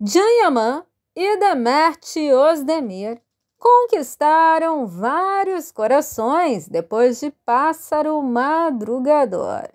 Jayamã e Demerte Osdemir conquistaram vários corações depois de Pássaro Madrugador.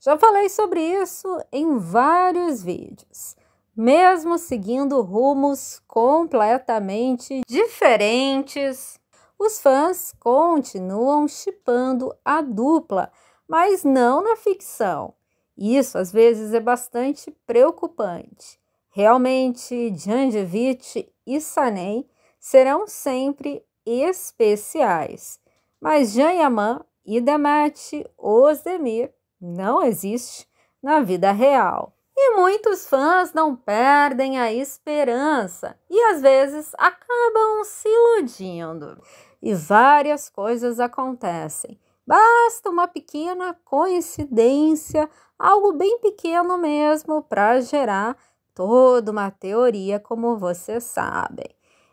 Já falei sobre isso em vários vídeos. Mesmo seguindo rumos completamente diferentes, os fãs continuam chipando a dupla, mas não na ficção. Isso às vezes é bastante preocupante. Realmente, Djandjevic e Sané serão sempre especiais, mas Janyaman e Damati Ozdemir não existe na vida real. E muitos fãs não perdem a esperança e às vezes acabam se iludindo. E várias coisas acontecem. Basta uma pequena coincidência, algo bem pequeno mesmo, para gerar toda uma teoria, como vocês sabem.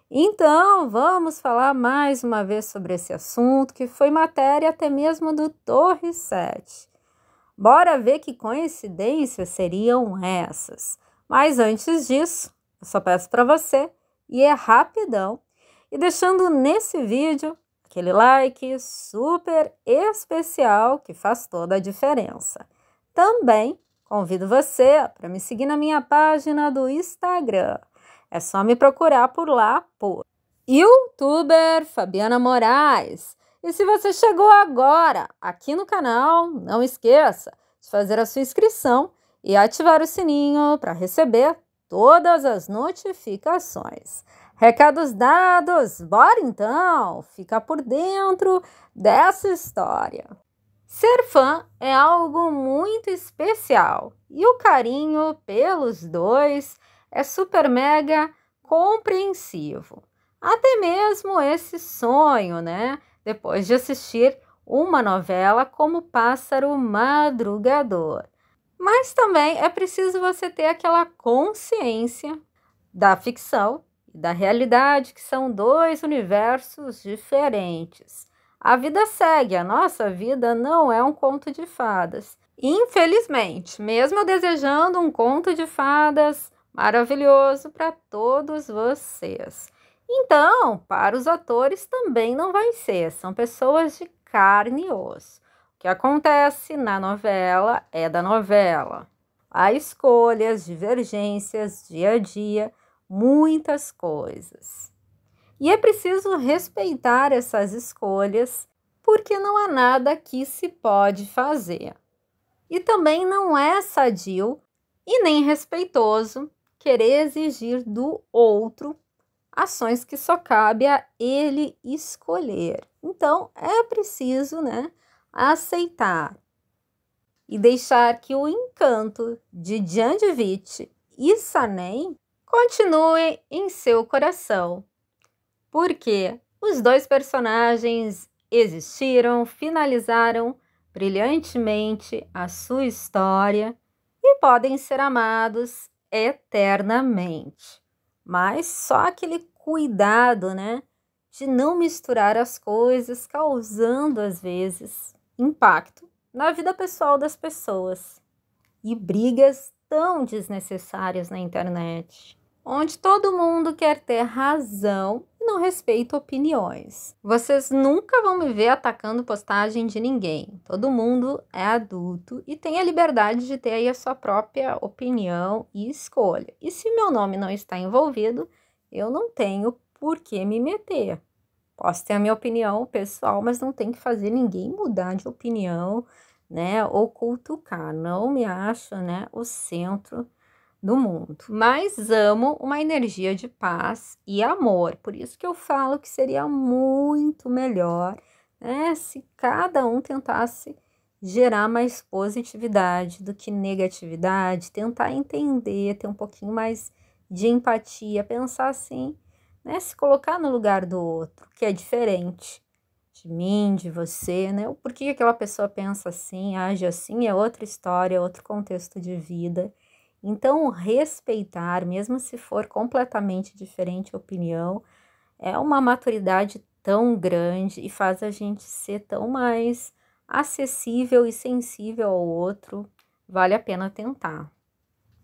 Então, vamos falar mais uma vez sobre esse assunto, que foi matéria até mesmo do Torre 7. Bora ver que coincidências seriam essas. Mas antes disso, eu só peço para você, e é rapidão, e deixando nesse vídeo aquele like super especial que faz toda a diferença. Também Convido você para me seguir na minha página do Instagram. É só me procurar por lá por youtuber Fabiana Moraes. E se você chegou agora aqui no canal, não esqueça de fazer a sua inscrição e ativar o sininho para receber todas as notificações. Recados dados, bora então! Fica por dentro dessa história. Ser fã é algo muito especial e o carinho pelos dois é super mega compreensivo. Até mesmo esse sonho, né? Depois de assistir uma novela como Pássaro Madrugador. Mas também é preciso você ter aquela consciência da ficção e da realidade, que são dois universos diferentes. A vida segue, a nossa vida não é um conto de fadas. Infelizmente, mesmo eu desejando um conto de fadas maravilhoso para todos vocês. Então, para os atores também não vai ser, são pessoas de carne e osso. O que acontece na novela é da novela. Há escolhas, divergências, dia a dia, muitas coisas. E é preciso respeitar essas escolhas, porque não há nada que se pode fazer. E também não é sadio e nem respeitoso querer exigir do outro ações que só cabe a ele escolher. Então, é preciso, né, aceitar e deixar que o encanto de Djandjevic e Sanem continue em seu coração porque os dois personagens existiram, finalizaram brilhantemente a sua história e podem ser amados eternamente. Mas só aquele cuidado, né, de não misturar as coisas, causando às vezes impacto na vida pessoal das pessoas e brigas tão desnecessárias na internet onde todo mundo quer ter razão e não respeita opiniões. Vocês nunca vão me ver atacando postagem de ninguém. Todo mundo é adulto e tem a liberdade de ter aí a sua própria opinião e escolha. E se meu nome não está envolvido, eu não tenho por que me meter. Posso ter a minha opinião pessoal, mas não tem que fazer ninguém mudar de opinião, né? Ou cutucar. Não me acho, né? O centro do mundo, mas amo uma energia de paz e amor. Por isso que eu falo que seria muito melhor né, se cada um tentasse gerar mais positividade do que negatividade, tentar entender, ter um pouquinho mais de empatia, pensar assim, né, se colocar no lugar do outro, que é diferente de mim, de você, né? O porquê aquela pessoa pensa assim, age assim, é outra história, é outro contexto de vida. Então, respeitar, mesmo se for completamente diferente a opinião, é uma maturidade tão grande e faz a gente ser tão mais acessível e sensível ao outro. Vale a pena tentar.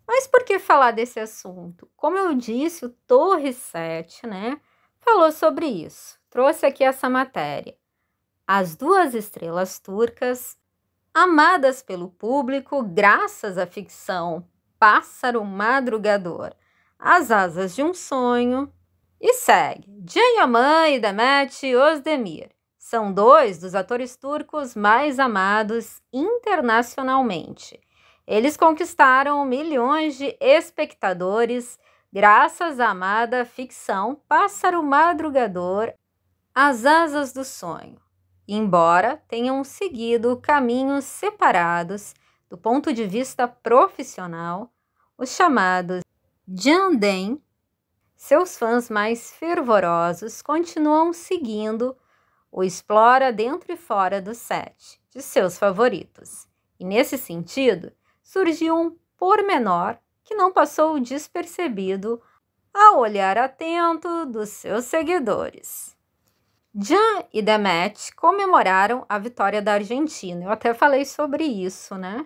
Mas por que falar desse assunto? Como eu disse, o Torre 7, né, falou sobre isso. Trouxe aqui essa matéria. As duas estrelas turcas, amadas pelo público graças à ficção pássaro madrugador, as asas de um sonho. E segue. Djanyaman e Demet Özdemir são dois dos atores turcos mais amados internacionalmente. Eles conquistaram milhões de espectadores graças à amada ficção Pássaro Madrugador As Asas do Sonho, embora tenham seguido caminhos separados do ponto de vista profissional, os chamados Jandem, seus fãs mais fervorosos continuam seguindo o explora dentro e fora do set de seus favoritos. E nesse sentido, surgiu um pormenor que não passou despercebido ao olhar atento dos seus seguidores. Jan e Demet comemoraram a vitória da Argentina. Eu até falei sobre isso, né?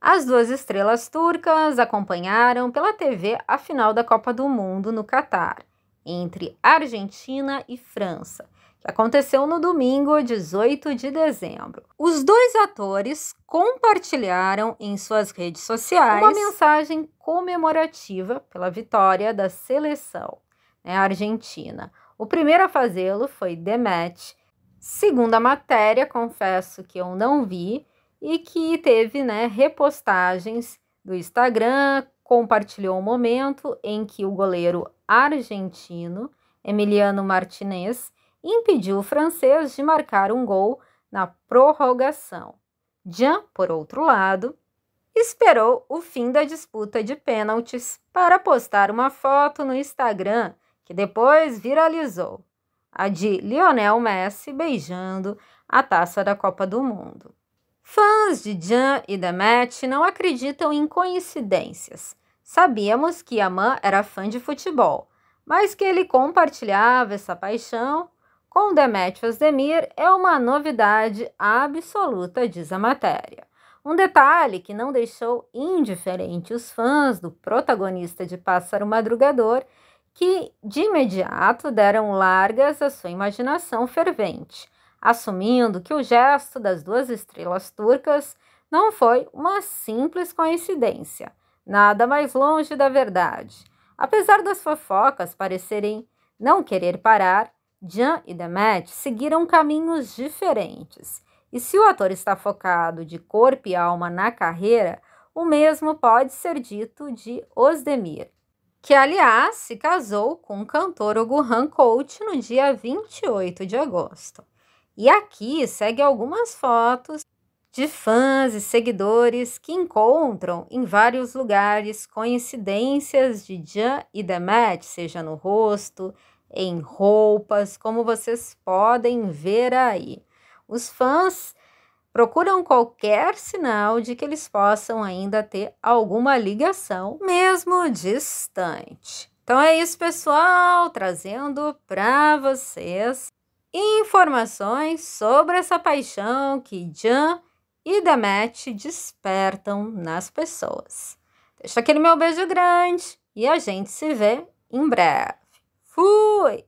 As duas estrelas turcas acompanharam pela TV a final da Copa do Mundo no Catar, entre Argentina e França, que aconteceu no domingo 18 de dezembro. Os dois atores compartilharam em suas redes sociais uma mensagem comemorativa pela vitória da seleção né, argentina. O primeiro a fazê-lo foi Demet. Segunda matéria, confesso que eu não vi, e que teve né, repostagens do Instagram, compartilhou o momento em que o goleiro argentino Emiliano Martinez impediu o francês de marcar um gol na prorrogação. Jean, por outro lado, esperou o fim da disputa de pênaltis para postar uma foto no Instagram que depois viralizou a de Lionel Messi beijando a taça da Copa do Mundo. Fãs de Jan e Demet não acreditam em coincidências. Sabíamos que Aman era fã de futebol, mas que ele compartilhava essa paixão com Demet Özdemir é uma novidade absoluta, diz a matéria. Um detalhe que não deixou indiferente os fãs do protagonista de Pássaro Madrugador, que de imediato deram largas à sua imaginação fervente assumindo que o gesto das duas estrelas turcas não foi uma simples coincidência, nada mais longe da verdade. Apesar das fofocas parecerem não querer parar, Jan e Demet seguiram caminhos diferentes. E se o ator está focado de corpo e alma na carreira, o mesmo pode ser dito de Osdemir, que aliás se casou com o cantor Oguhan Coach no dia 28 de agosto. E aqui segue algumas fotos de fãs e seguidores que encontram em vários lugares coincidências de Jan e Demet, seja no rosto, em roupas, como vocês podem ver aí. Os fãs procuram qualquer sinal de que eles possam ainda ter alguma ligação, mesmo distante. Então é isso, pessoal, trazendo para vocês informações sobre essa paixão que Jan e Demet despertam nas pessoas. Deixa aquele meu beijo grande e a gente se vê em breve. Fui!